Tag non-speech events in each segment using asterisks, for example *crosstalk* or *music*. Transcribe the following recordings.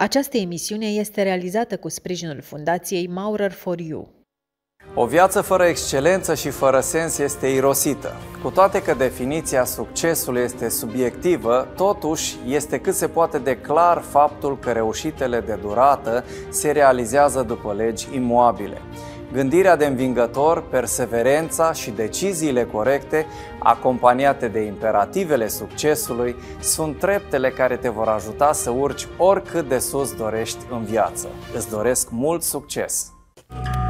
Această emisiune este realizată cu sprijinul Fundației Maurer for You. O viață fără excelență și fără sens este irosită. Cu toate că definiția succesului este subiectivă, totuși este cât se poate de clar faptul că reușitele de durată se realizează după legi imoabile. Gândirea de învingător, perseverența și deciziile corecte, acompaniate de imperativele succesului, sunt treptele care te vor ajuta să urci oricât de sus dorești în viață. Îți doresc mult succes! thank you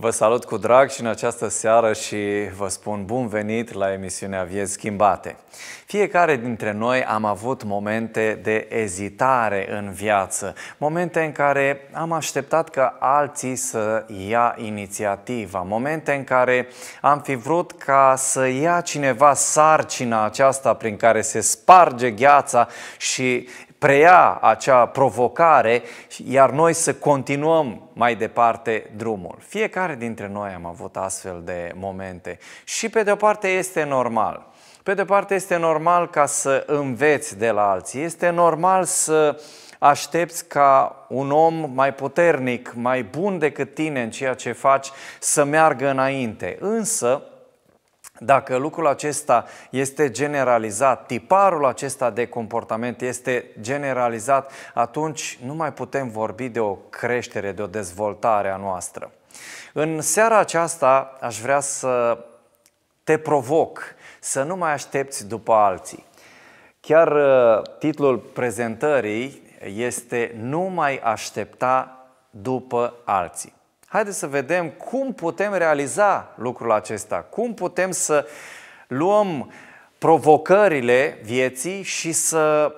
Vă salut cu drag și în această seară și vă spun bun venit la emisiunea Vieți Schimbate. Fiecare dintre noi am avut momente de ezitare în viață, momente în care am așteptat ca alții să ia inițiativa, momente în care am fi vrut ca să ia cineva sarcina aceasta prin care se sparge gheața și preia acea provocare, iar noi să continuăm mai departe drumul. Fiecare dintre noi am avut astfel de momente și pe de o parte este normal. Pe de o parte este normal ca să înveți de la alții, este normal să aștepți ca un om mai puternic, mai bun decât tine în ceea ce faci, să meargă înainte. Însă, dacă lucrul acesta este generalizat, tiparul acesta de comportament este generalizat, atunci nu mai putem vorbi de o creștere, de o dezvoltare a noastră. În seara aceasta aș vrea să te provoc să nu mai aștepți după alții. Chiar uh, titlul prezentării este Nu mai aștepta după alții. Haideți să vedem cum putem realiza lucrul acesta, cum putem să luăm provocările vieții și să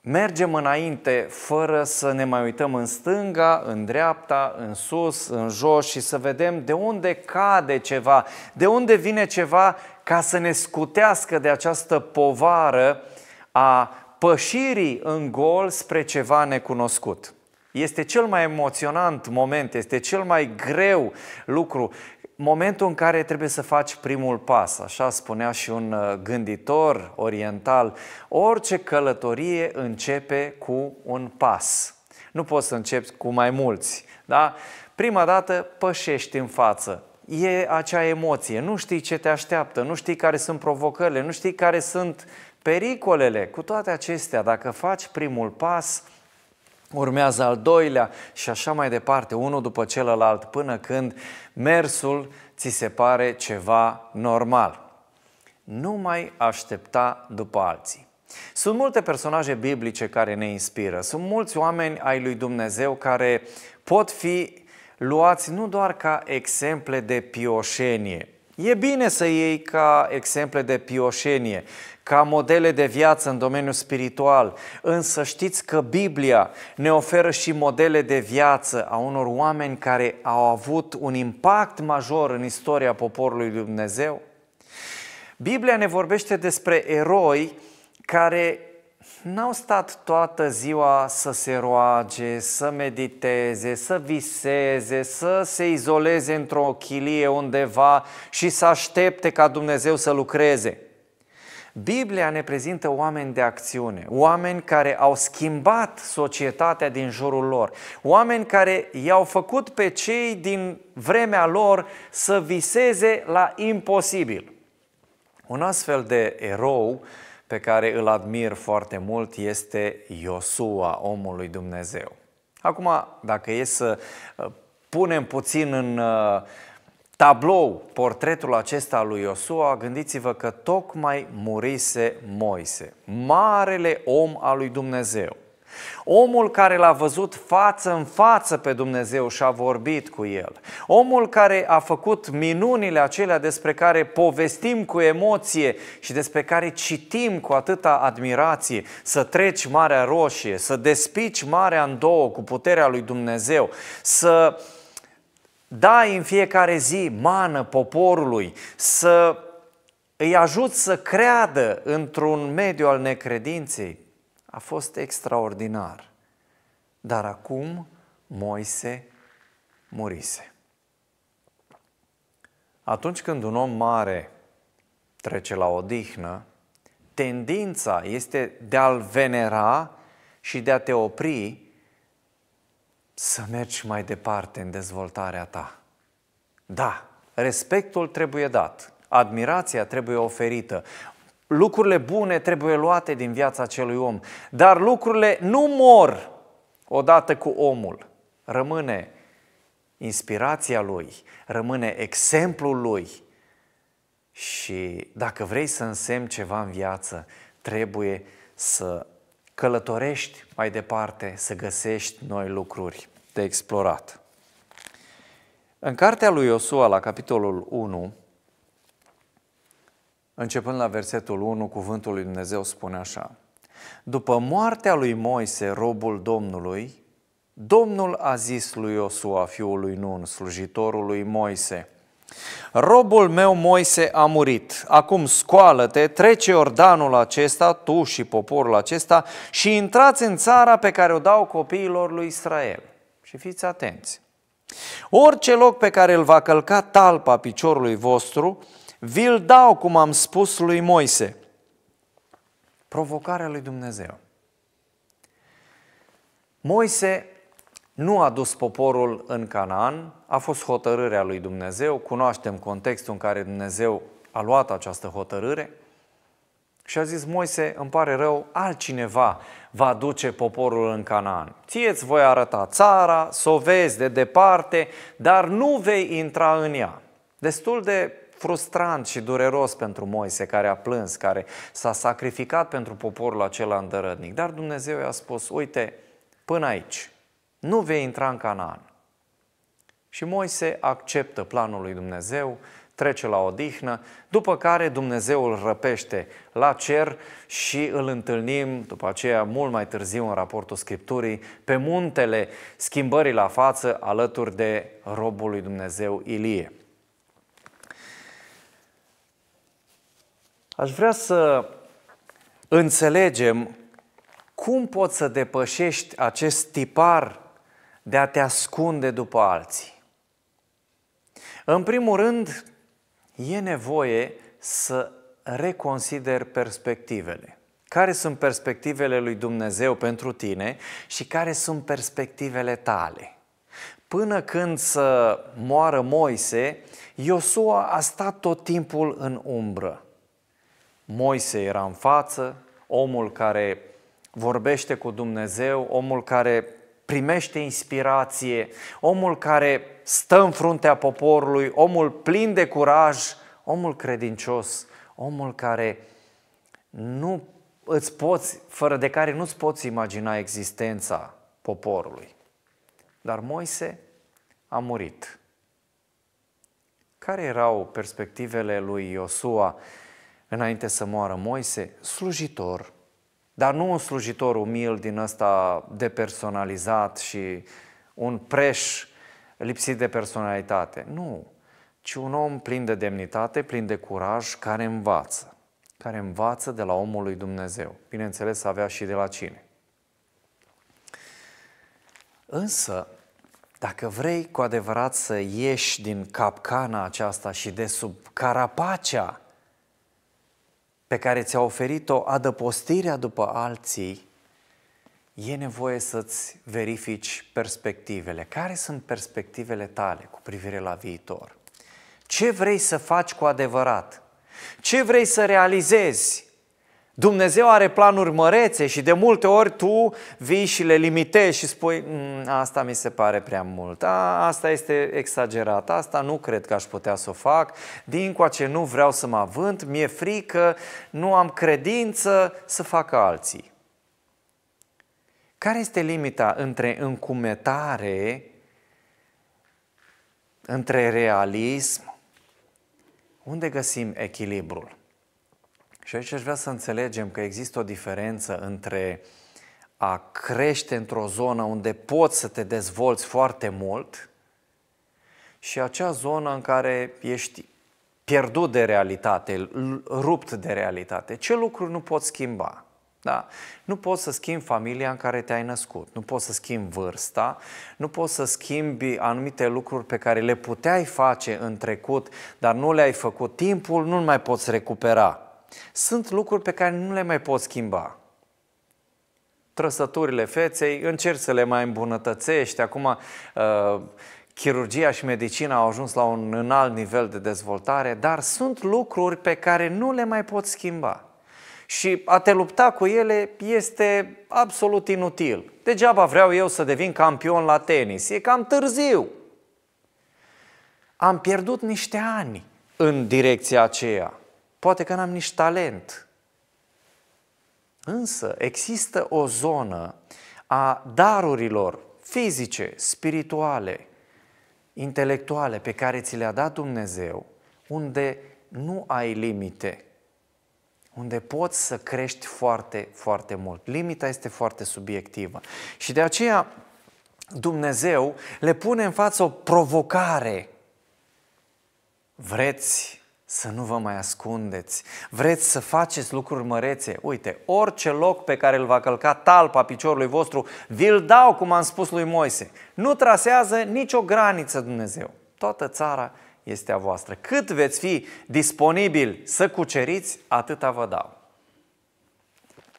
mergem înainte fără să ne mai uităm în stânga, în dreapta, în sus, în jos și să vedem de unde cade ceva, de unde vine ceva ca să ne scutească de această povară a pășirii în gol spre ceva necunoscut. Este cel mai emoționant moment, este cel mai greu lucru, momentul în care trebuie să faci primul pas. Așa spunea și un uh, gânditor oriental, orice călătorie începe cu un pas. Nu poți să începi cu mai mulți, da? Prima dată pășești în față, e acea emoție, nu știi ce te așteaptă, nu știi care sunt provocările, nu știi care sunt pericolele. Cu toate acestea, dacă faci primul pas, urmează al doilea și așa mai departe, unul după celălalt, până când mersul ți se pare ceva normal. Nu mai aștepta după alții. Sunt multe personaje biblice care ne inspiră, sunt mulți oameni ai lui Dumnezeu care pot fi luați nu doar ca exemple de pioșenie, E bine să iei ca exemple de pioșenie, ca modele de viață în domeniul spiritual, însă știți că Biblia ne oferă și modele de viață a unor oameni care au avut un impact major în istoria poporului Dumnezeu? Biblia ne vorbește despre eroi care n-au stat toată ziua să se roage, să mediteze, să viseze, să se izoleze într-o chilie undeva și să aștepte ca Dumnezeu să lucreze. Biblia ne prezintă oameni de acțiune, oameni care au schimbat societatea din jurul lor, oameni care i-au făcut pe cei din vremea lor să viseze la imposibil. Un astfel de erou pe care îl admir foarte mult este Iosua, omul lui Dumnezeu. Acum, dacă e să uh, punem puțin în uh, tablou portretul acesta al lui Iosua, gândiți-vă că tocmai murise Moise, marele om al lui Dumnezeu. Omul care l-a văzut față în față pe Dumnezeu și a vorbit cu el. Omul care a făcut minunile acelea despre care povestim cu emoție și despre care citim cu atâta admirație. Să treci Marea Roșie, să despici Marea în două cu puterea lui Dumnezeu, să dai în fiecare zi mană poporului, să îi ajut să creadă într-un mediu al necredinței a fost extraordinar. Dar acum Moise murise. Atunci când un om mare trece la odihnă, tendința este de a-l venera și de a te opri să mergi mai departe în dezvoltarea ta. Da, respectul trebuie dat, admirația trebuie oferită, Lucrurile bune trebuie luate din viața acelui om, dar lucrurile nu mor odată cu omul. Rămâne inspirația lui, rămâne exemplul lui. Și dacă vrei să însemni ceva în viață, trebuie să călătorești mai departe, să găsești noi lucruri de explorat. În cartea lui Iosua, la capitolul 1, Începând la versetul 1, cuvântul lui Dumnezeu spune așa. După moartea lui Moise, robul Domnului, Domnul a zis lui Iosua, fiul lui Nun, slujitorul lui Moise, Robul meu Moise a murit, acum scoală-te, trece Iordanul acesta, tu și poporul acesta și intrați în țara pe care o dau copiilor lui Israel. Și fiți atenți! Orice loc pe care îl va călca talpa piciorului vostru, vi-l dau, cum am spus lui Moise. Provocarea lui Dumnezeu. Moise nu a dus poporul în Canaan, a fost hotărârea lui Dumnezeu, cunoaștem contextul în care Dumnezeu a luat această hotărâre și a zis, Moise, îmi pare rău, altcineva va duce poporul în Canaan. Ție îți voi arăta țara, să o vezi de departe, dar nu vei intra în ea. Destul de frustrant și dureros pentru Moise, care a plâns, care s-a sacrificat pentru poporul acela îndărădnic. Dar Dumnezeu i-a spus, uite, până aici, nu vei intra în Canaan. Și Moise acceptă planul lui Dumnezeu, trece la odihnă, după care Dumnezeu îl răpește la cer și îl întâlnim, după aceea, mult mai târziu în raportul Scripturii, pe muntele schimbării la față alături de robul lui Dumnezeu Ilie. Aș vrea să înțelegem cum poți să depășești acest tipar de a te ascunde după alții. În primul rând, e nevoie să reconsider perspectivele. Care sunt perspectivele lui Dumnezeu pentru tine și care sunt perspectivele tale? Până când să moară Moise, Iosua a stat tot timpul în umbră. Moise era în față, omul care vorbește cu Dumnezeu, omul care primește inspirație, omul care stă în fruntea poporului, omul plin de curaj, omul credincios, omul care nu îți poți, fără de care nu-ți poți imagina existența poporului. Dar Moise a murit. Care erau perspectivele lui Iosua înainte să moară Moise, slujitor, dar nu un slujitor umil din ăsta depersonalizat și un preș lipsit de personalitate. Nu, ci un om plin de demnitate, plin de curaj, care învață. Care învață de la omul lui Dumnezeu. Bineînțeles, avea și de la cine. Însă, dacă vrei cu adevărat să ieși din capcana aceasta și de sub carapacea pe care ți-a oferit-o adăpostirea după alții, e nevoie să-ți verifici perspectivele. Care sunt perspectivele tale cu privire la viitor? Ce vrei să faci cu adevărat? Ce vrei să realizezi Dumnezeu are planuri mărețe și de multe ori tu vii și le limitezi și spui mm, asta mi se pare prea mult, A, asta este exagerat, asta nu cred că aș putea să o fac, din coace nu vreau să mă avânt, mi-e frică, nu am credință să facă alții. Care este limita între încumetare, între realism? Unde găsim echilibrul? Și aici aș vrea să înțelegem că există o diferență între a crește într-o zonă unde poți să te dezvolți foarte mult și acea zonă în care ești pierdut de realitate, rupt de realitate. Ce lucruri nu poți schimba? Da? Nu poți să schimbi familia în care te-ai născut, nu poți să schimbi vârsta, nu poți să schimbi anumite lucruri pe care le puteai face în trecut, dar nu le-ai făcut. Timpul nu mai poți recupera. Sunt lucruri pe care nu le mai poți schimba. Trăsăturile feței, încerci să le mai îmbunătățești. Acum, uh, chirurgia și medicina au ajuns la un înalt nivel de dezvoltare, dar sunt lucruri pe care nu le mai poți schimba. Și a te lupta cu ele este absolut inutil. Degeaba vreau eu să devin campion la tenis, e cam târziu. Am pierdut niște ani în direcția aceea. Poate că n-am nici talent. Însă există o zonă a darurilor fizice, spirituale, intelectuale pe care ți le-a dat Dumnezeu, unde nu ai limite, unde poți să crești foarte, foarte mult. Limita este foarte subiectivă. Și de aceea Dumnezeu le pune în față o provocare. Vreți să nu vă mai ascundeți. Vreți să faceți lucruri mărețe? Uite, orice loc pe care îl va călca talpa piciorului vostru, vi-l dau, cum am spus lui Moise. Nu trasează nicio graniță Dumnezeu. Toată țara este a voastră. Cât veți fi disponibil să cuceriți, atâta vă dau.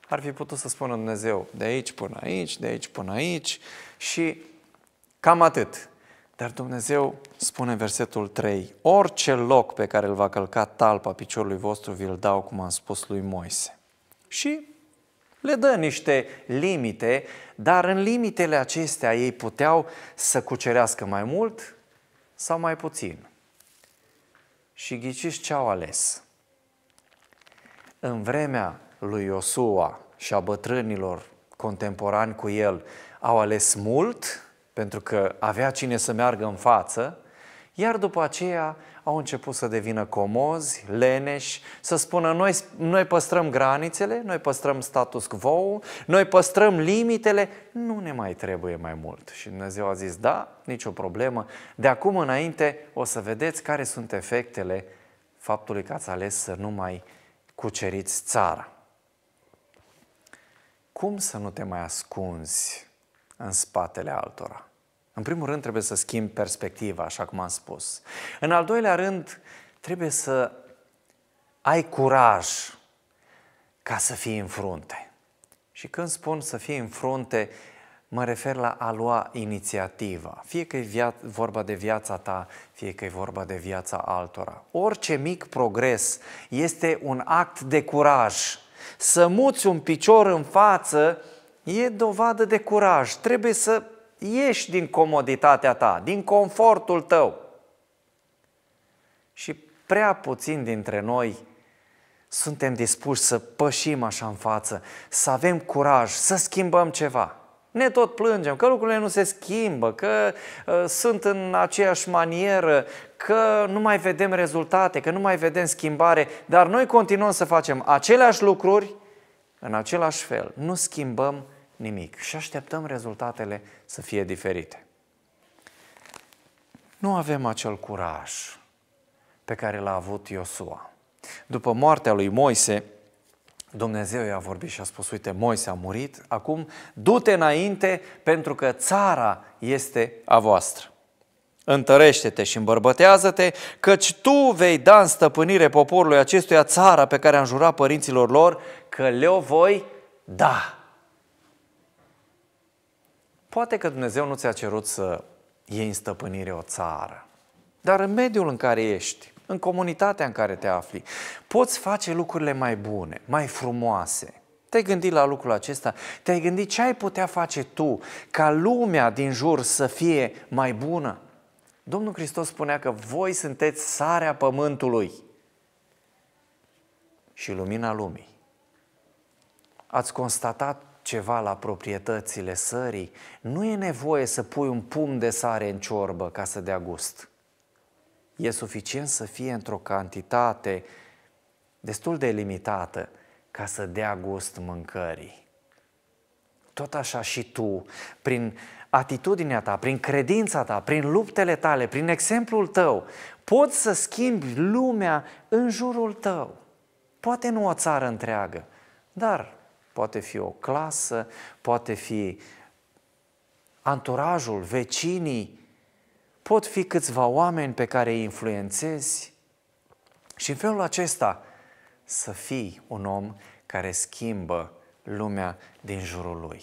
Ar fi putut să spună Dumnezeu de aici până aici, de aici până aici și cam atât. Dar Dumnezeu spune versetul 3, orice loc pe care îl va călca talpa piciorului vostru, vi-l dau, cum am spus lui Moise. Și le dă niște limite, dar în limitele acestea ei puteau să cucerească mai mult sau mai puțin. Și ghiciți ce au ales. În vremea lui Iosua și a bătrânilor contemporani cu el, au ales mult pentru că avea cine să meargă în față, iar după aceea au început să devină comozi, leneși, să spună noi, noi păstrăm granițele, noi păstrăm status quo, noi păstrăm limitele, nu ne mai trebuie mai mult. Și Dumnezeu a zis, da, nicio problemă, de acum înainte o să vedeți care sunt efectele faptului că ați ales să nu mai cuceriți țara. Cum să nu te mai ascunzi în spatele altora. În primul rând trebuie să schimbi perspectiva, așa cum am spus. În al doilea rând, trebuie să ai curaj ca să fii în frunte. Și când spun să fii în frunte, mă refer la a lua inițiativa. Fie că e vorba de viața ta, fie că e vorba de viața altora. Orice mic progres este un act de curaj. Să muți un picior în față E dovadă de curaj. Trebuie să ieși din comoditatea ta, din confortul tău. Și prea puțin dintre noi suntem dispuși să pășim așa în față, să avem curaj, să schimbăm ceva. Ne tot plângem că lucrurile nu se schimbă, că uh, sunt în aceeași manieră, că nu mai vedem rezultate, că nu mai vedem schimbare, dar noi continuăm să facem aceleași lucruri în același fel. Nu schimbăm nimic și așteptăm rezultatele să fie diferite. Nu avem acel curaj pe care l-a avut Iosua. După moartea lui Moise, Dumnezeu i-a vorbit și a spus, uite, Moise a murit, acum du-te înainte pentru că țara este a voastră. Întărește-te și îmbărbătează-te, căci tu vei da în stăpânire poporului acestuia țara pe care am jurat părinților lor că le-o voi da. Poate că Dumnezeu nu ți-a cerut să iei în stăpânire o țară, dar în mediul în care ești, în comunitatea în care te afli, poți face lucrurile mai bune, mai frumoase. Te-ai gândit la lucrul acesta? Te-ai gândit ce ai putea face tu ca lumea din jur să fie mai bună? Domnul Hristos spunea că voi sunteți sarea pământului și lumina lumii. Ați constatat ceva la proprietățile sării, nu e nevoie să pui un pumn de sare în ciorbă ca să dea gust. E suficient să fie într-o cantitate destul de limitată ca să dea gust mâncării. Tot așa și tu, prin atitudinea ta, prin credința ta, prin luptele tale, prin exemplul tău, poți să schimbi lumea în jurul tău. Poate nu o țară întreagă, dar poate fi o clasă, poate fi anturajul, vecinii, pot fi câțiva oameni pe care îi influențezi și în felul acesta să fii un om care schimbă lumea din jurul lui.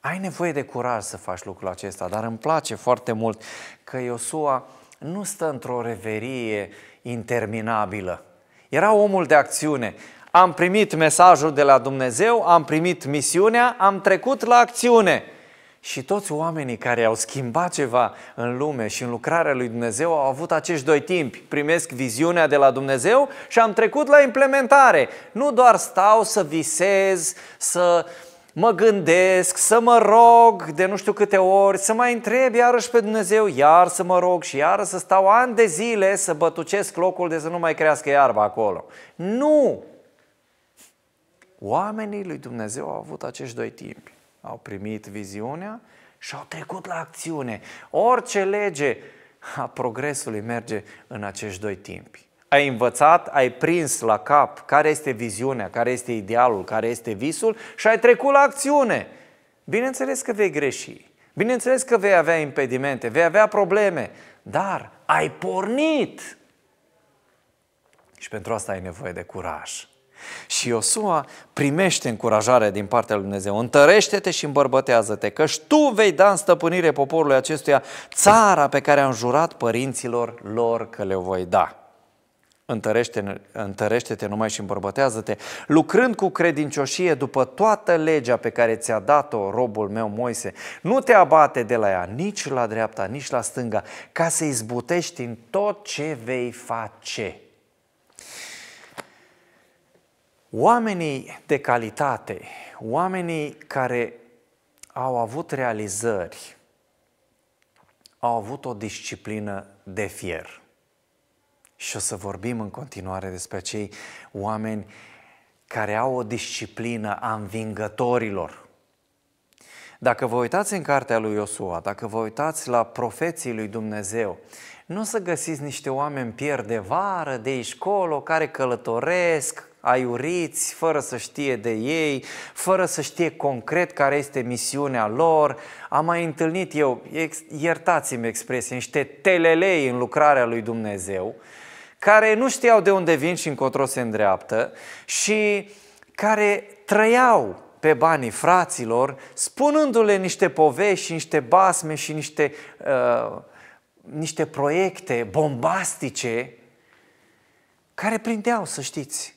Ai nevoie de curaj să faci lucrul acesta, dar îmi place foarte mult că Iosua nu stă într-o reverie interminabilă. Era omul de acțiune, am primit mesajul de la Dumnezeu, am primit misiunea, am trecut la acțiune. Și toți oamenii care au schimbat ceva în lume și în lucrarea lui Dumnezeu au avut acești doi timpi. Primesc viziunea de la Dumnezeu și am trecut la implementare. Nu doar stau să visez, să mă gândesc, să mă rog de nu știu câte ori, să mai întreb iarăși pe Dumnezeu, iar să mă rog și iar să stau ani de zile să bătucesc locul de să nu mai crească iarba acolo. Nu! Oamenii lui Dumnezeu au avut acești doi timpi. Au primit viziunea și au trecut la acțiune. Orice lege a progresului merge în acești doi timpi. Ai învățat, ai prins la cap care este viziunea, care este idealul, care este visul și ai trecut la acțiune. Bineînțeles că vei greși. Bineînțeles că vei avea impedimente, vei avea probleme, dar ai pornit. Și pentru asta ai nevoie de curaj. Și Iosua primește încurajare din partea lui Dumnezeu. Întărește-te și îmbărbătează-te, căci tu vei da în stăpânire poporului acestuia țara pe care am jurat părinților lor că le voi da. Întărește-te, întărește-te numai și îmbărbătează-te, lucrând cu credincioșie după toată legea pe care ți-a dat-o robul meu Moise. Nu te abate de la ea, nici la dreapta, nici la stânga, ca să izbutești în tot ce vei face. Oamenii de calitate, oamenii care au avut realizări, au avut o disciplină de fier. Și o să vorbim în continuare despre cei oameni care au o disciplină a învingătorilor. Dacă vă uitați în cartea lui Iosua, dacă vă uitați la profeții lui Dumnezeu, nu o să găsiți niște oameni vară de aici colo, care călătoresc, aiuriți, fără să știe de ei, fără să știe concret care este misiunea lor. Am mai întâlnit eu, iertați-mi expresie, niște telelei în lucrarea lui Dumnezeu, care nu știau de unde vin și încotro se îndreaptă și care trăiau pe banii fraților, spunându-le niște povești și niște basme și niște, uh, niște proiecte bombastice care prindeau, să știți.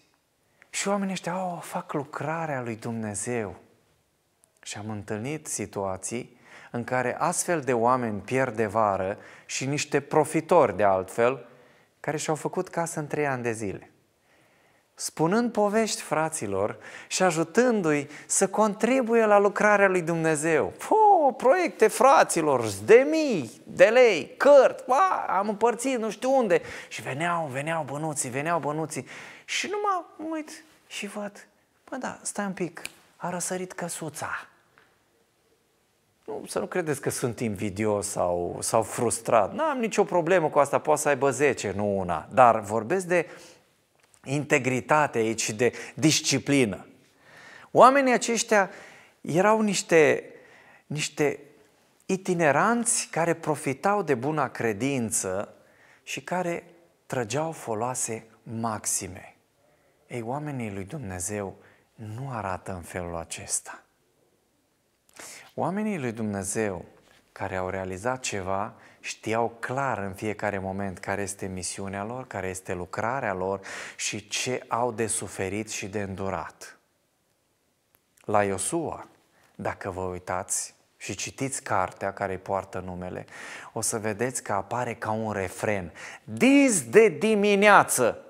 Și oamenii ăștia au, oh, fac lucrarea lui Dumnezeu. Și am întâlnit situații în care astfel de oameni pierd de vară și niște profitori de altfel, care și-au făcut casă în trei ani de zile. Spunând povești fraților și ajutându-i să contribuie la lucrarea lui Dumnezeu. Po, proiecte fraților, de mii de lei, cărți, ba, am împărțit nu știu unde. Și veneau, veneau bănuții, veneau bănuții. Și numai mă uit și văd, bă da, stai un pic, a răsărit căsuța. Nu, să nu credeți că sunt invidios sau, sau frustrat. Nu am nicio problemă cu asta, poate să aibă 10, nu una. Dar vorbesc de integritate aici și de disciplină. Oamenii aceștia erau niște, niște itineranți care profitau de buna credință și care trăgeau foloase maxime. Ei, oamenii lui Dumnezeu nu arată în felul acesta. Oamenii lui Dumnezeu care au realizat ceva știau clar în fiecare moment care este misiunea lor, care este lucrarea lor și ce au de suferit și de îndurat. La Iosua, dacă vă uitați și citiți cartea care poartă numele, o să vedeți că apare ca un refren. Diz de dimineață,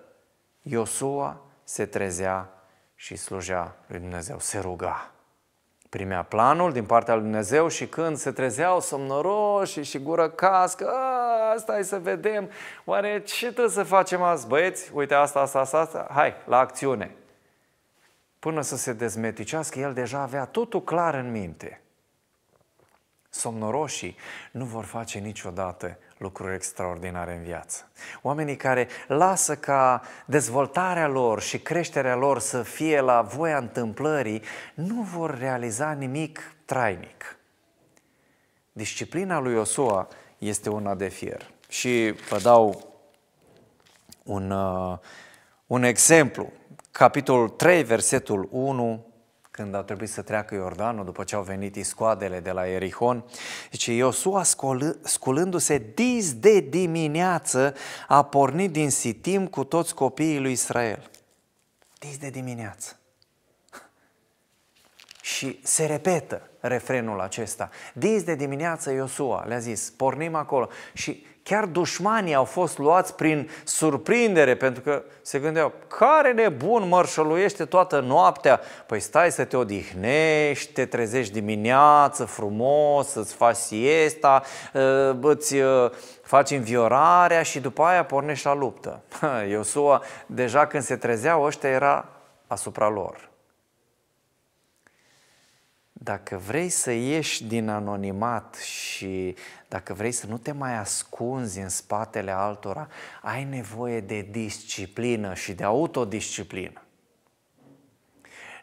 Iosua se trezea și slujea lui Dumnezeu, se ruga. Primea planul din partea lui Dumnezeu și când se trezeau somnoroși și gură cască, e să vedem, oare ce trebuie să facem azi, băieți? Uite asta, asta, asta, asta, hai, la acțiune. Până să se dezmeticească, el deja avea totul clar în minte – somnoroșii, nu vor face niciodată lucruri extraordinare în viață. Oamenii care lasă ca dezvoltarea lor și creșterea lor să fie la voia întâmplării, nu vor realiza nimic trainic. Disciplina lui Iosua este una de fier. Și vă dau un, uh, un exemplu. Capitolul 3, versetul 1 când au trebuit să treacă Iordanul, după ce au venit iscoadele de la Erihon, zice, deci Iosua, sculându-se dis de dimineață, a pornit din Sitim cu toți copiii lui Israel. Dis de dimineață. *laughs* Și se repetă refrenul acesta. Dis de dimineață Iosua le-a zis, pornim acolo. Și Chiar dușmanii au fost luați prin surprindere pentru că se gândeau, care nebun mărșăluiește toată noaptea? Păi stai să te odihnești, te trezești dimineață frumos, să-ți faci siesta, ă, îți ă, faci înviorarea și după aia pornești la luptă. *laughs* Iosua, deja când se trezeau ăștia era asupra lor. Dacă vrei să ieși din anonimat și dacă vrei să nu te mai ascunzi în spatele altora, ai nevoie de disciplină și de autodisciplină.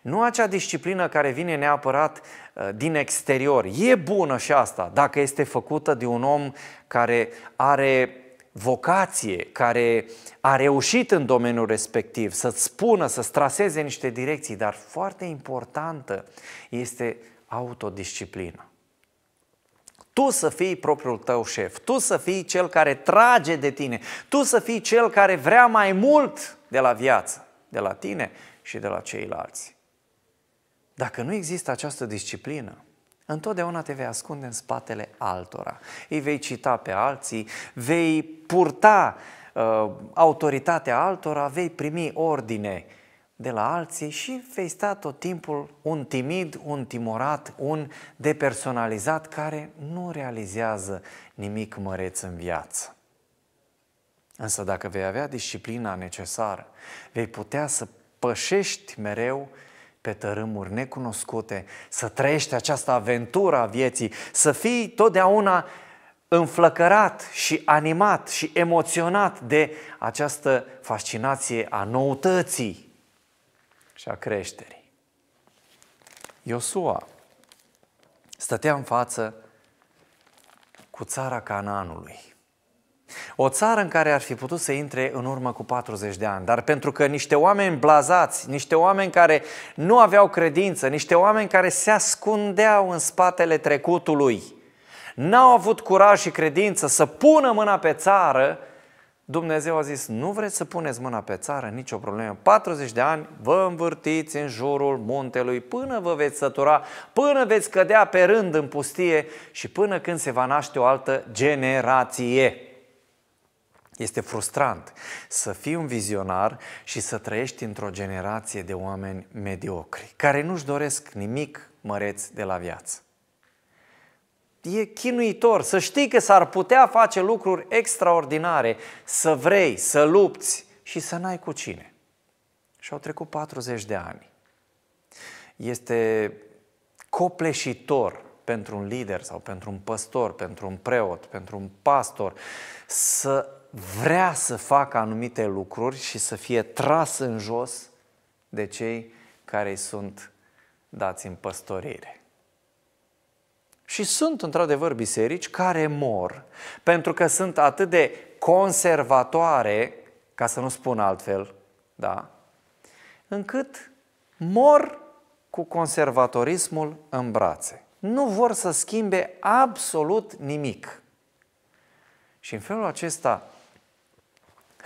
Nu acea disciplină care vine neapărat uh, din exterior. E bună și asta, dacă este făcută de un om care are vocație, care a reușit în domeniul respectiv să-ți spună, să-ți traseze niște direcții, dar foarte importantă este autodisciplina. Tu să fii propriul tău șef, tu să fii cel care trage de tine, tu să fii cel care vrea mai mult de la viață, de la tine și de la ceilalți. Dacă nu există această disciplină, Întotdeauna te vei ascunde în spatele altora. Îi vei cita pe alții, vei purta uh, autoritatea altora, vei primi ordine de la alții și vei sta tot timpul un timid, un timorat, un depersonalizat care nu realizează nimic măreț în viață. Însă dacă vei avea disciplina necesară, vei putea să pășești mereu pe tărâmuri necunoscute, să trăiești această aventură a vieții, să fii totdeauna înflăcărat și animat și emoționat de această fascinație a noutății și a creșterii. Iosua stătea în față cu țara Canaanului. O țară în care ar fi putut să intre în urmă cu 40 de ani, dar pentru că niște oameni blazați, niște oameni care nu aveau credință, niște oameni care se ascundeau în spatele trecutului, n-au avut curaj și credință să pună mâna pe țară, Dumnezeu a zis, nu vreți să puneți mâna pe țară, nicio problemă. 40 de ani vă învârtiți în jurul muntelui până vă veți sătura, până veți cădea pe rând în pustie și până când se va naște o altă generație. Este frustrant să fii un vizionar și să trăiești într-o generație de oameni mediocri, care nu-și doresc nimic măreț de la viață. E chinuitor să știi că s-ar putea face lucruri extraordinare, să vrei, să lupți și să n-ai cu cine. Și au trecut 40 de ani. Este copleșitor pentru un lider sau pentru un păstor, pentru un preot, pentru un pastor, să vrea să facă anumite lucruri și să fie tras în jos de cei care îi sunt dați în păstorire. Și sunt, într-adevăr, biserici care mor pentru că sunt atât de conservatoare, ca să nu spun altfel, da, încât mor cu conservatorismul în brațe. Nu vor să schimbe absolut nimic. Și în felul acesta,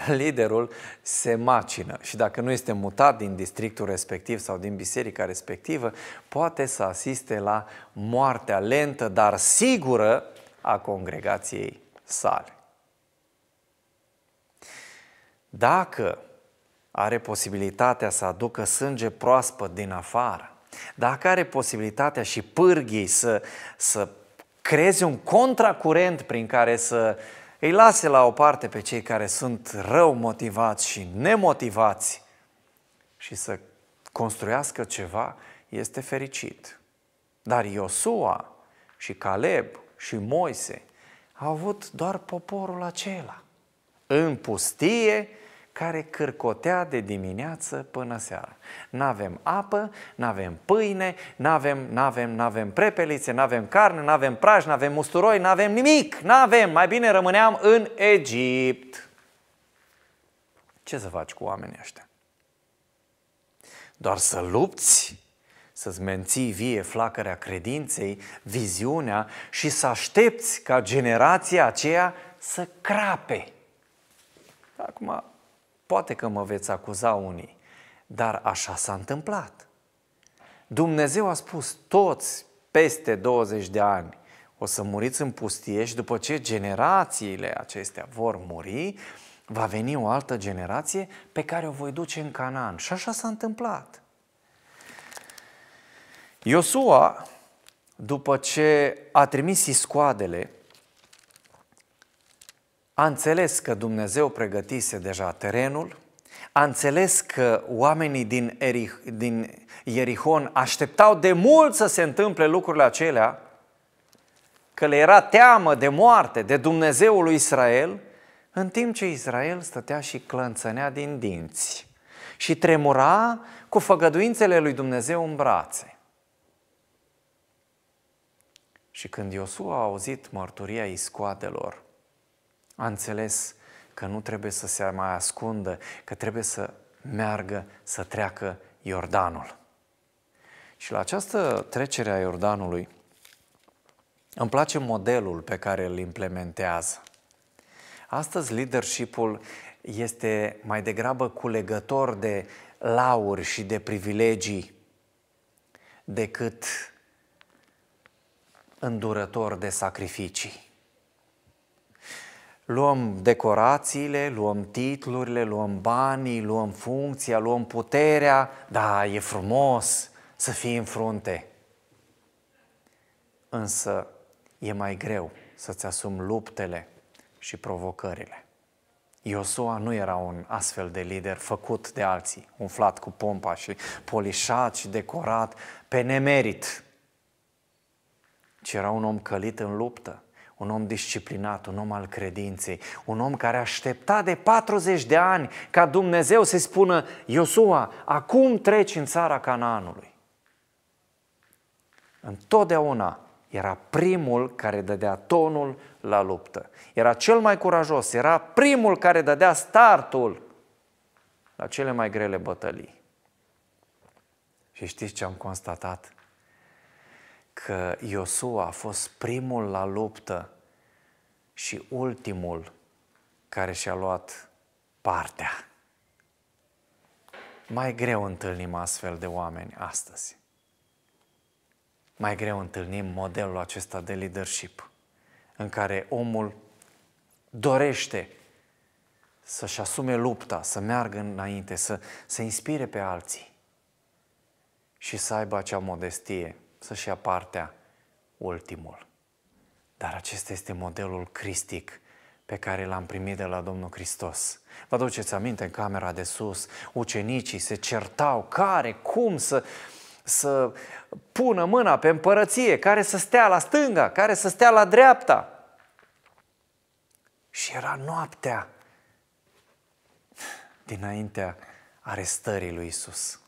*laughs* liderul se macină și dacă nu este mutat din districtul respectiv sau din biserica respectivă, poate să asiste la moartea lentă, dar sigură a congregației sale. Dacă are posibilitatea să aducă sânge proaspăt din afară, dacă are posibilitatea și pârghii să, să creeze un contracurent prin care să uh, îi lase la o parte pe cei care sunt rău motivați și nemotivați și să construiască ceva este fericit. Dar Iosua și Caleb și Moise au avut doar poporul acela. În pustie care cârcotea de dimineață până seara. N-avem apă, n-avem pâine, n-avem, n-avem, n-avem prepelițe, n-avem carne, n-avem praj, n-avem usturoi, n-avem nimic, n-avem. Mai bine rămâneam în Egipt. Ce să faci cu oamenii ăștia? Doar să lupți să-ți menții vie flacărea credinței, viziunea și să aștepți ca generația aceea să crape. Acum, Poate că mă veți acuza unii, dar așa s-a întâmplat. Dumnezeu a spus toți peste 20 de ani o să muriți în pustie și după ce generațiile acestea vor muri, va veni o altă generație pe care o voi duce în Canaan. Și așa s-a întâmplat. Iosua, după ce a trimis iscoadele a înțeles că Dumnezeu pregătise deja terenul, a înțeles că oamenii din, Erih, din Ierihon așteptau de mult să se întâmple lucrurile acelea, că le era teamă de moarte, de Dumnezeul lui Israel, în timp ce Israel stătea și clănțănea din dinți și tremura cu făgăduințele lui Dumnezeu în brațe. Și când Iosua a auzit mărturia iscoadelor, a înțeles că nu trebuie să se mai ascundă, că trebuie să meargă, să treacă Iordanul. Și la această trecere a Iordanului, îmi place modelul pe care îl implementează. Astăzi, leadershipul este mai degrabă culegător de lauri și de privilegii decât îndurător de sacrificii. Luăm decorațiile, luăm titlurile, luăm banii, luăm funcția, luăm puterea. Da, e frumos să fii în frunte. Însă e mai greu să-ți asumi luptele și provocările. Iosua nu era un astfel de lider făcut de alții, umflat cu pompa și polișat și decorat pe nemerit, ci era un om călit în luptă, un om disciplinat, un om al credinței, un om care aștepta de 40 de ani ca Dumnezeu să-i spună, Iosua, acum treci în țara Canaanului. Întotdeauna era primul care dădea tonul la luptă. Era cel mai curajos, era primul care dădea startul la cele mai grele bătălii. Și știți ce am constatat? că Iosua a fost primul la luptă și ultimul care și-a luat partea. Mai greu întâlnim astfel de oameni astăzi. Mai greu întâlnim modelul acesta de leadership în care omul dorește să-și asume lupta, să meargă înainte, să, să inspire pe alții și să aibă acea modestie să-și ia partea ultimul. Dar acesta este modelul cristic pe care l-am primit de la Domnul Hristos. Vă aduceți aminte în camera de sus, ucenicii se certau care, cum să, să pună mâna pe împărăție, care să stea la stânga, care să stea la dreapta. Și era noaptea dinaintea arestării lui Isus.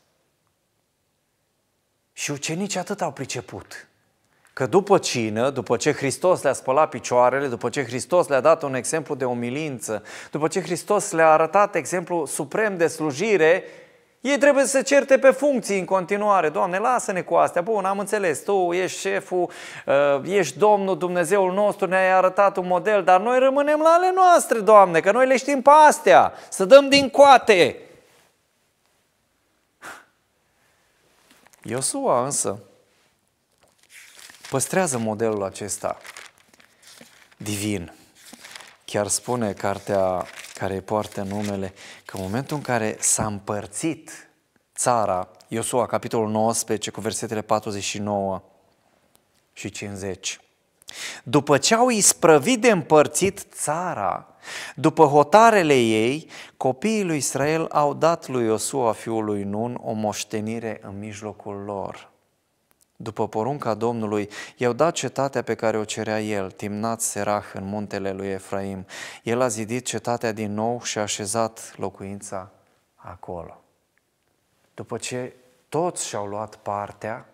Și ucenicii atât au priceput. Că după cină, după ce Hristos le-a spălat picioarele, după ce Hristos le-a dat un exemplu de umilință, după ce Hristos le-a arătat exemplu suprem de slujire, ei trebuie să certe pe funcții în continuare. Doamne, lasă-ne cu astea. Bun, am înțeles, tu ești șeful, uh, ești Domnul Dumnezeul nostru, ne-ai arătat un model, dar noi rămânem la ale noastre, Doamne, că noi le știm pe astea, să dăm din coate. Iosua însă păstrează modelul acesta divin. Chiar spune cartea care îi poartă numele că în momentul în care s-a împărțit țara, Iosua, capitolul 19, cu versetele 49 și 50, după ce au isprăvit de împărțit țara, după hotarele ei, copiii lui Israel au dat lui Iosua fiul lui Nun o moștenire în mijlocul lor. După porunca Domnului, i-au dat cetatea pe care o cerea el, Timnat Serah, în muntele lui Efraim. El a zidit cetatea din nou și a așezat locuința acolo. După ce toți și-au luat partea,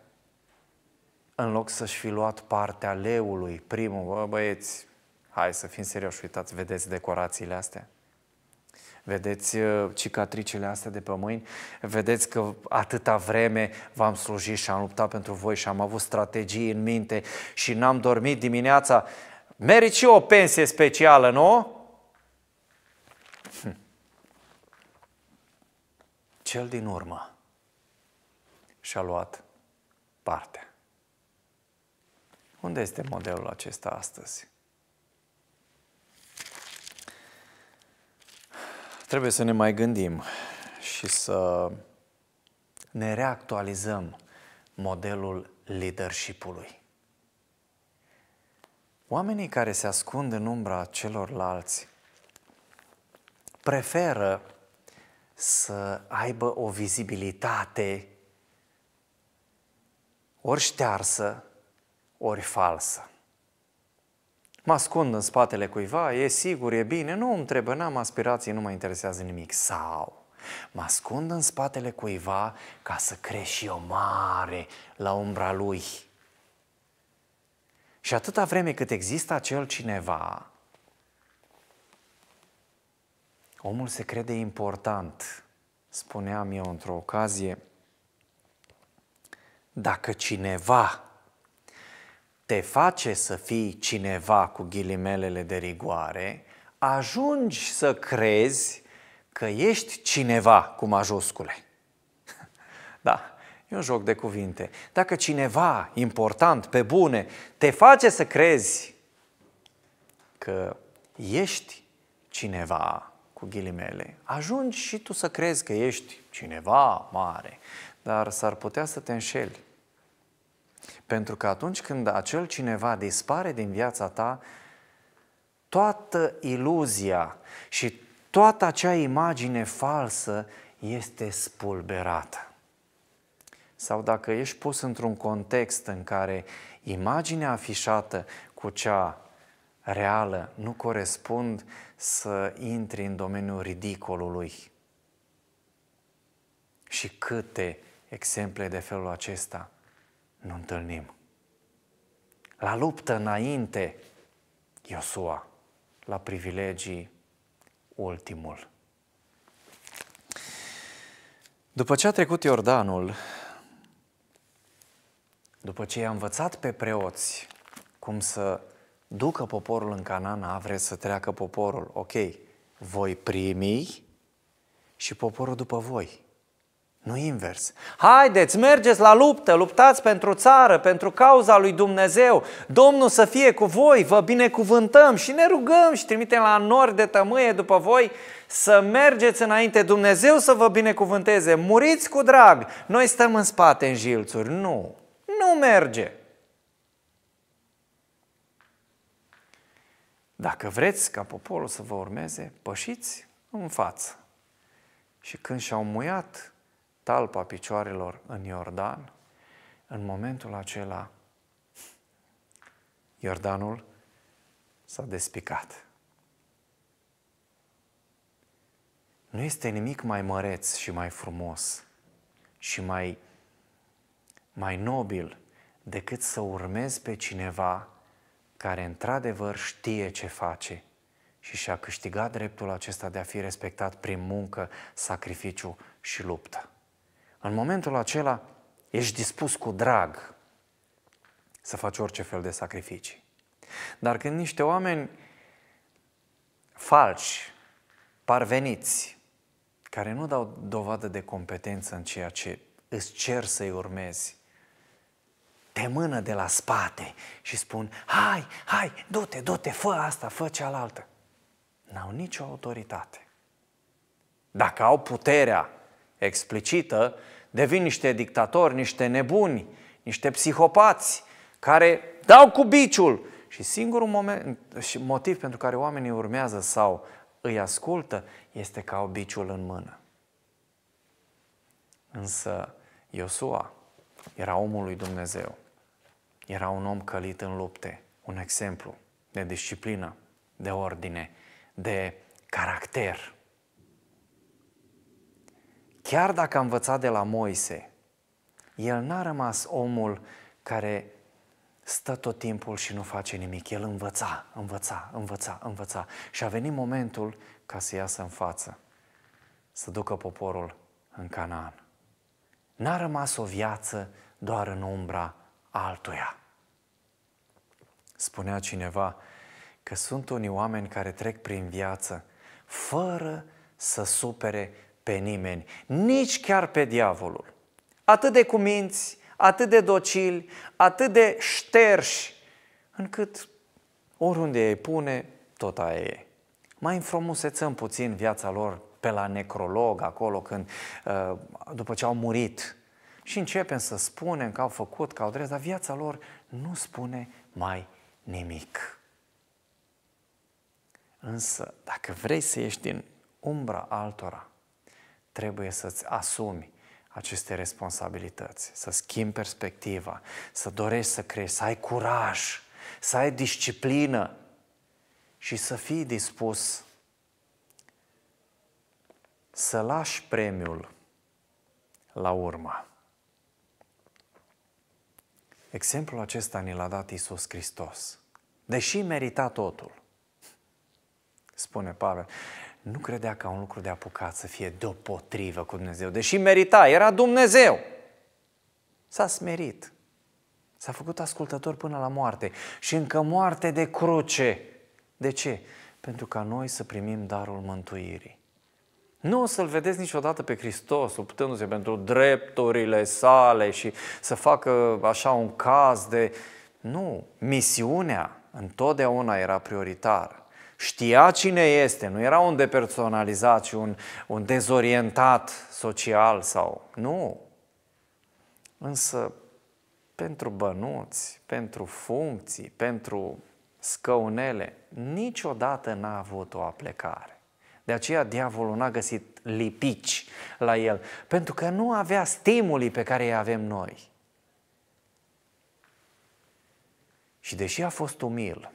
în loc să-și fi luat partea leului, primul, bă, băieți, Hai să fim serioși, uitați, vedeți decorațiile astea? Vedeți uh, cicatricile astea de pe mâini? Vedeți că atâta vreme v-am slujit și am luptat pentru voi și am avut strategii în minte și n-am dormit dimineața. Merit și o pensie specială, nu? Hm. Cel din urmă și-a luat partea. Unde este modelul acesta astăzi? Trebuie să ne mai gândim și să ne reactualizăm modelul leadership-ului. Oamenii care se ascund în umbra celorlalți preferă să aibă o vizibilitate ori ștearsă, ori falsă mă ascund în spatele cuiva, e sigur, e bine, nu îmi trebuie, n-am aspirații, nu mă interesează nimic. Sau mă ascund în spatele cuiva ca să crești și eu mare la umbra lui. Și atâta vreme cât există acel cineva, omul se crede important. Spuneam eu într-o ocazie, dacă cineva te face să fii cineva cu ghilimelele de rigoare, ajungi să crezi că ești cineva cu majuscule. *laughs* Da, e un joc de cuvinte. Dacă cineva important, pe bune, te face să crezi că ești cineva cu ghilimele, ajungi și tu să crezi că ești cineva mare, dar s-ar putea să te înșeli. Pentru că atunci când acel cineva dispare din viața ta, toată iluzia și toată acea imagine falsă este spulberată. Sau dacă ești pus într-un context în care imaginea afișată cu cea reală nu corespund, să intri în domeniul ridicolului. Și câte exemple de felul acesta – nu întâlnim. La luptă înainte, Iosua, la privilegii ultimul. După ce a trecut Iordanul, după ce i-a învățat pe preoți cum să ducă poporul în Canana, vreți să treacă poporul, ok, voi primi și poporul după voi nu invers. Haideți, mergeți la luptă, luptați pentru țară, pentru cauza lui Dumnezeu. Domnul să fie cu voi, vă binecuvântăm și ne rugăm și trimitem la nori de tămâie după voi să mergeți înainte, Dumnezeu să vă binecuvânteze, muriți cu drag, noi stăm în spate în jilțuri. Nu, nu merge. Dacă vreți ca poporul să vă urmeze, pășiți în față. Și când și-au muiat talpa picioarelor în Iordan, în momentul acela Iordanul s-a despicat. Nu este nimic mai măreț și mai frumos și mai, mai nobil decât să urmezi pe cineva care într-adevăr știe ce face și și-a câștigat dreptul acesta de a fi respectat prin muncă, sacrificiu și luptă. În momentul acela ești dispus cu drag să faci orice fel de sacrificii. Dar când niște oameni falși, parveniți, care nu dau dovadă de competență în ceea ce îți cer să-i urmezi, te mână de la spate și spun, hai, hai, du-te, du-te, fă asta, fă cealaltă. N-au nicio autoritate. Dacă au puterea explicită devin niște dictatori, niște nebuni, niște psihopați care dau cu biciul. Și singurul moment, și motiv pentru care oamenii urmează sau îi ascultă este că au biciul în mână. Însă Iosua era omul lui Dumnezeu. Era un om călit în lupte, un exemplu de disciplină, de ordine, de caracter. Chiar dacă a învățat de la Moise, el n-a rămas omul care stă tot timpul și nu face nimic. El învăța, învăța, învăța, învăța. Și a venit momentul ca să iasă în față, să ducă poporul în Canaan. N-a rămas o viață doar în umbra altuia. Spunea cineva că sunt unii oameni care trec prin viață fără să supere pe nimeni, nici chiar pe diavolul. Atât de cuminți, atât de docili, atât de șterși, încât oriunde ei pune, tot aia e. Mai înfrumusețăm puțin viața lor pe la necrolog, acolo când, uh, după ce au murit, și începem să spunem că au făcut, că au drept, dar viața lor nu spune mai nimic. Însă, dacă vrei să ieși din umbra altora, trebuie să-ți asumi aceste responsabilități, să schimbi perspectiva, să dorești să crești, să ai curaj, să ai disciplină și să fii dispus să lași premiul la urmă. Exemplul acesta ni l-a dat Isus Hristos. Deși merita totul, spune Pavel nu credea ca un lucru de apucat să fie deopotrivă cu Dumnezeu, deși merita, era Dumnezeu. S-a smerit, s-a făcut ascultător până la moarte și încă moarte de cruce. De ce? Pentru ca noi să primim darul mântuirii. Nu o să-L vedeți niciodată pe Hristos luptându-se pentru drepturile sale și să facă așa un caz de... Nu, misiunea întotdeauna era prioritară știa cine este, nu era un depersonalizat și un, un dezorientat social sau... Nu! Însă, pentru bănuți, pentru funcții, pentru scăunele, niciodată n-a avut o aplecare. De aceea diavolul n-a găsit lipici la el, pentru că nu avea stimulii pe care îi avem noi. Și deși a fost umil,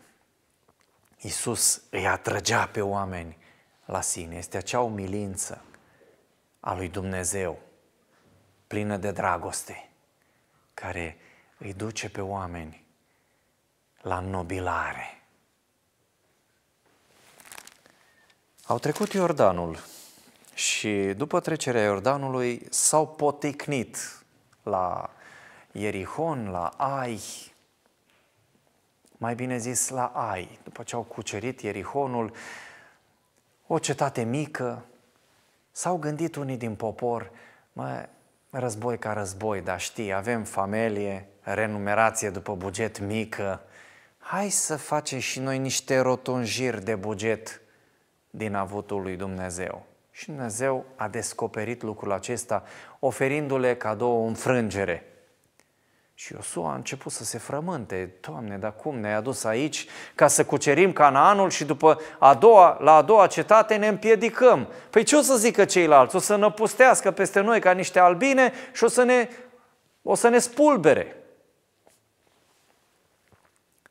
Iisus îi atrăgea pe oameni la sine. Este acea umilință a lui Dumnezeu, plină de dragoste, care îi duce pe oameni la nobilare. Au trecut Iordanul și după trecerea Iordanului s-au poticnit la Ierihon, la Ai, mai bine zis la Ai, după ce au cucerit Ierihonul, o cetate mică, s-au gândit unii din popor, mă, război ca război, dar știi, avem familie, renumerație după buget mică, hai să facem și noi niște rotunjiri de buget din avutul lui Dumnezeu. Și Dumnezeu a descoperit lucrul acesta, oferindu-le cadou o înfrângere – și Iosua a început să se frământe. Doamne, dar cum ne-ai adus aici ca să cucerim Canaanul și după a doua, la a doua cetate ne împiedicăm? Păi ce o să zică ceilalți? O să pustească peste noi ca niște albine și o să ne, o să ne spulbere.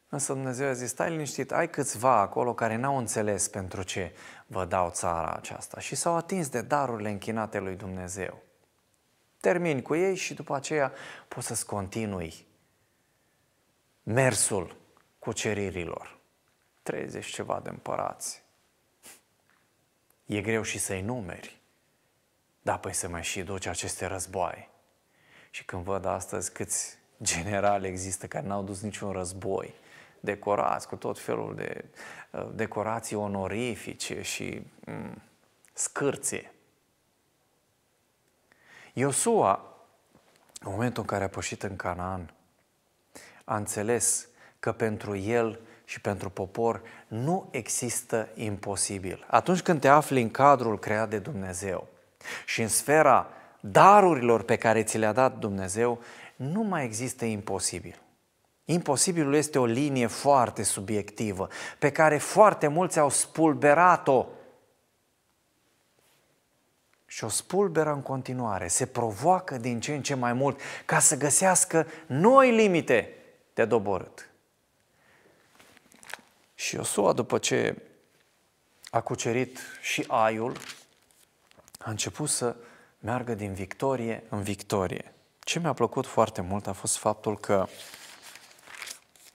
Însă Dumnezeu a zis, stai liniștit, ai câțiva acolo care n-au înțeles pentru ce vă dau țara aceasta și s-au atins de darurile închinate lui Dumnezeu termini cu ei și după aceea poți să-ți continui mersul cuceririlor. 30 ceva de împărați. E greu și să-i numeri. Da, păi să mai și duci aceste războaie. Și când văd astăzi câți generali există care n-au dus niciun război, decorați cu tot felul de uh, decorații onorifice și m- mm, scârție, Iosua, în momentul în care a pășit în Canaan, a înțeles că pentru el și pentru popor nu există imposibil. Atunci când te afli în cadrul creat de Dumnezeu și în sfera darurilor pe care ți le-a dat Dumnezeu, nu mai există imposibil. Imposibilul este o linie foarte subiectivă, pe care foarte mulți au spulberat-o și o spulberă în continuare, se provoacă din ce în ce mai mult ca să găsească noi limite de doborât. Și Iosua, după ce a cucerit și aiul, a început să meargă din victorie în victorie. Ce mi-a plăcut foarte mult a fost faptul că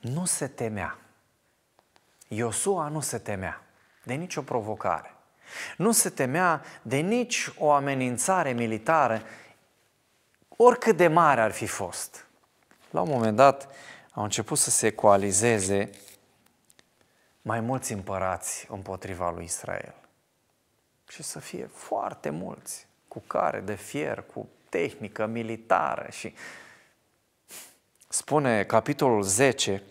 nu se temea. Iosua nu se temea de nicio provocare. Nu se temea de nici o amenințare militară, oricât de mare ar fi fost. La un moment dat au început să se coalizeze mai mulți împărați împotriva lui Israel. Și să fie foarte mulți, cu care de fier, cu tehnică militară și spune capitolul 10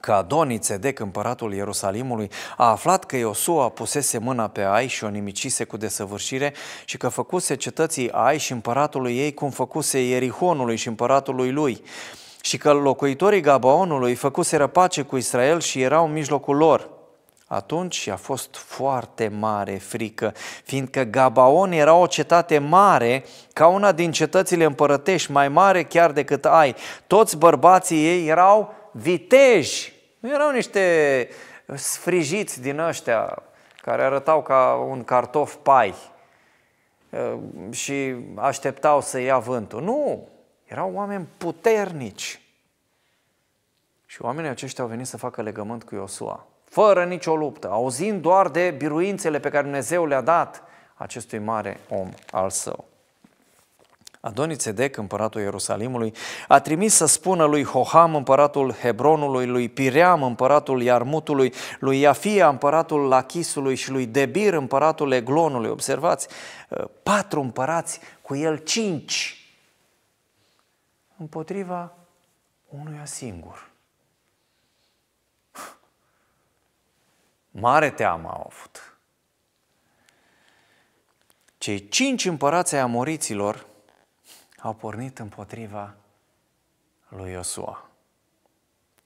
că Adonice, de împăratul Ierusalimului, a aflat că Iosua pusese mâna pe Ai și o nimicise cu desăvârșire și că făcuse cetății Ai și împăratului ei cum făcuse Ierihonului și împăratului lui și că locuitorii Gabaonului făcuseră pace cu Israel și erau în mijlocul lor. Atunci a fost foarte mare frică, fiindcă Gabaon era o cetate mare, ca una din cetățile împărătești, mai mare chiar decât ai. Toți bărbații ei erau viteji, nu erau niște sfrijiți din ăștia care arătau ca un cartof pai uh, și așteptau să ia vântul. Nu! Erau oameni puternici. Și oamenii aceștia au venit să facă legământ cu Iosua, fără nicio luptă, auzind doar de biruințele pe care Dumnezeu le-a dat acestui mare om al său. Adonițedec, împăratul Ierusalimului, a trimis să spună lui Hoham, împăratul Hebronului, lui Piream, împăratul Iarmutului, lui Iafia, împăratul Lachisului și lui Debir, împăratul Eglonului. Observați, ă, patru împărați, cu el cinci, împotriva unuia singur. Mare teamă au avut. Cei cinci împărați ai amoriților au pornit împotriva lui Iosua.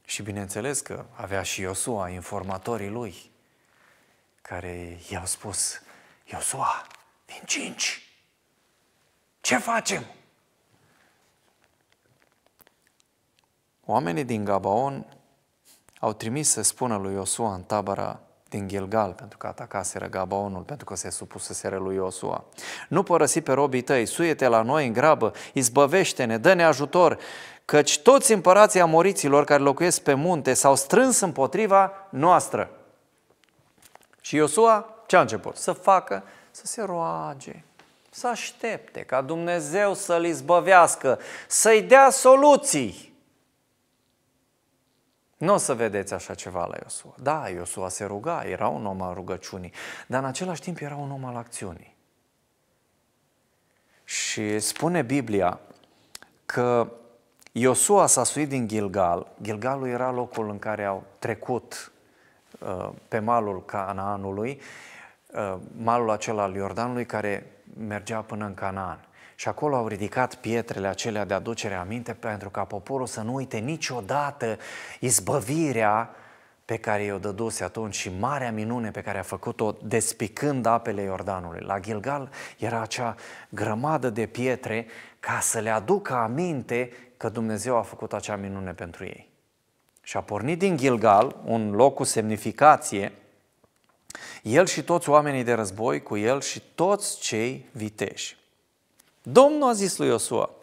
Și bineînțeles că avea și Iosua informatorii lui care i-au spus Iosua, din cinci, ce facem? Oamenii din Gabaon au trimis să spună lui Iosua în tabăra din Gilgal, pentru că atacaseră Gabaonul, pentru că se supuseseră lui Iosua. Nu părăsi pe robii tăi, suiete la noi în grabă, izbăvește-ne, dă-ne ajutor, căci toți împărații amoriților care locuiesc pe munte s-au strâns împotriva noastră. Și Iosua ce a început? Să facă, să se roage, să aștepte ca Dumnezeu să-l izbăvească, să-i dea soluții. Nu o să vedeți așa ceva la Iosua. Da, Iosua se ruga, era un om al rugăciunii, dar în același timp era un om al acțiunii. Și spune Biblia că Iosua s-a suit din Gilgal. Gilgalul era locul în care au trecut uh, pe malul Canaanului, uh, malul acela al Iordanului care mergea până în Canaan. Și acolo au ridicat pietrele acelea de aducere aminte pentru ca poporul să nu uite niciodată izbăvirea pe care i-o dăduse atunci și marea minune pe care a făcut-o despicând apele Iordanului. La Gilgal era acea grămadă de pietre ca să le aducă aminte că Dumnezeu a făcut acea minune pentru ei. Și a pornit din Gilgal, un loc cu semnificație, el și toți oamenii de război, cu el și toți cei viteși. Domnul a zis lui Iosua,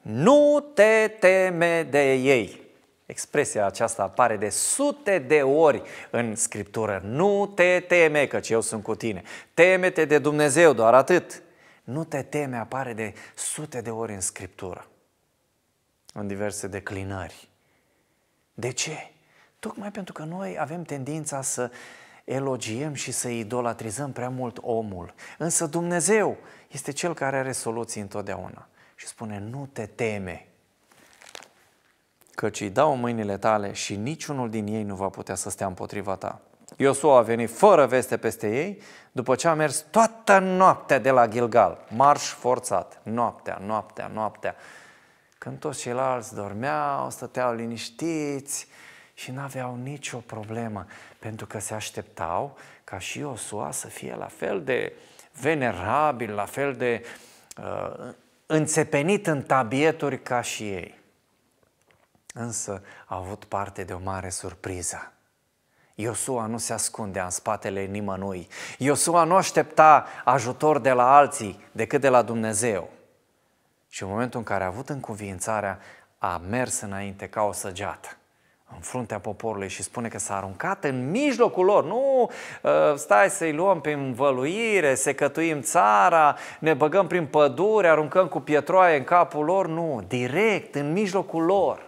nu te teme de ei. Expresia aceasta apare de sute de ori în Scriptură. Nu te teme, căci eu sunt cu tine. Teme-te de Dumnezeu, doar atât. Nu te teme apare de sute de ori în Scriptură, în diverse declinări. De ce? Tocmai pentru că noi avem tendința să elogiem și să idolatrizăm prea mult omul. Însă Dumnezeu este cel care are soluții întotdeauna. Și spune, nu te teme, căci îi dau mâinile tale și niciunul din ei nu va putea să stea împotriva ta. Iosua a venit fără veste peste ei, după ce a mers toată noaptea de la Gilgal, marș forțat, noaptea, noaptea, noaptea. Când toți ceilalți dormeau, stăteau liniștiți și nu aveau nicio problemă, pentru că se așteptau ca și Iosua să fie la fel de venerabil, la fel de uh, înțepenit în tabieturi ca și ei. Însă a avut parte de o mare surpriză. Iosua nu se ascundea în spatele nimănui. Iosua nu aștepta ajutor de la alții decât de la Dumnezeu. Și în momentul în care a avut încuvințarea, a mers înainte ca o săgeată în fruntea poporului și spune că s-a aruncat în mijlocul lor. Nu ă, stai să-i luăm prin văluire, secătuim țara, ne băgăm prin pădure, aruncăm cu pietroaie în capul lor. Nu, direct în mijlocul lor.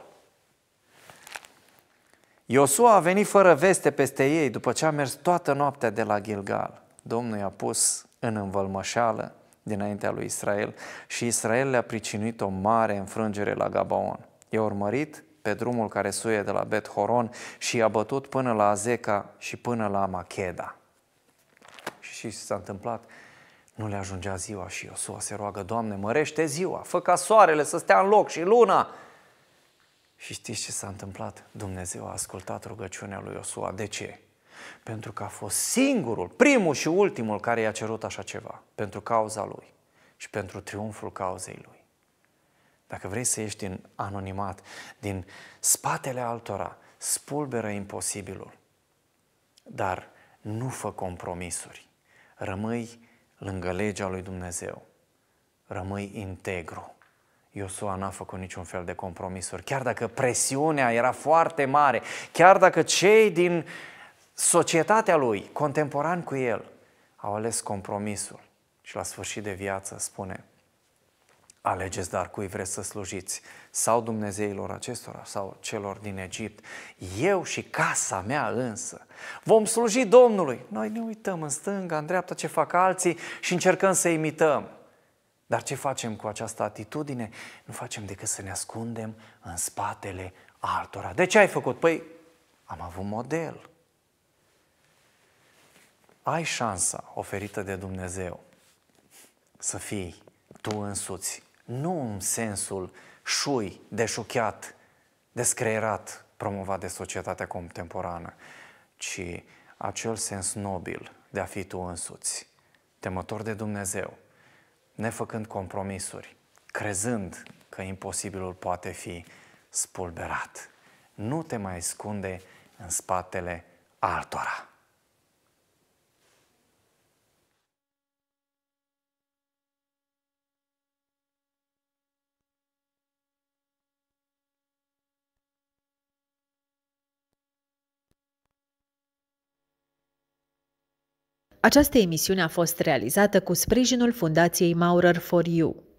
Iosua a venit fără veste peste ei după ce a mers toată noaptea de la Gilgal. Domnul i-a pus în învălmășală dinaintea lui Israel și Israel le-a pricinuit o mare înfrângere la Gabaon. I-a urmărit pe drumul care suie de la Bet Horon și i-a bătut până la Azeca și până la Macheda. Și s-a întâmplat, nu le ajungea ziua și Iosua se roagă, Doamne, mărește ziua, fă ca soarele să stea în loc și luna. Și știți ce s-a întâmplat? Dumnezeu a ascultat rugăciunea lui Iosua. De ce? Pentru că a fost singurul, primul și ultimul care i-a cerut așa ceva, pentru cauza lui și pentru triumful cauzei lui. Dacă vrei să ieși din anonimat, din spatele altora, spulberă imposibilul. Dar nu fă compromisuri. Rămâi lângă legea lui Dumnezeu. Rămâi integru. Iosua n-a făcut niciun fel de compromisuri. Chiar dacă presiunea era foarte mare, chiar dacă cei din societatea lui, contemporan cu el, au ales compromisul și la sfârșit de viață spune, Alegeți dar cui vreți să slujiți, sau Dumnezeilor acestora, sau celor din Egipt. Eu și casa mea însă vom sluji Domnului. Noi ne uităm în stânga, în dreapta ce fac alții și încercăm să imităm. Dar ce facem cu această atitudine? Nu facem decât să ne ascundem în spatele altora. De ce ai făcut? Păi am avut model. Ai șansa oferită de Dumnezeu să fii tu însuți nu în sensul șui, deșuchiat, descreierat, promovat de societatea contemporană, ci acel sens nobil de a fi tu însuți, temător de Dumnezeu, nefăcând compromisuri, crezând că imposibilul poate fi spulberat. Nu te mai ascunde în spatele altora. Această emisiune a fost realizată cu sprijinul Fundației Maurer for You.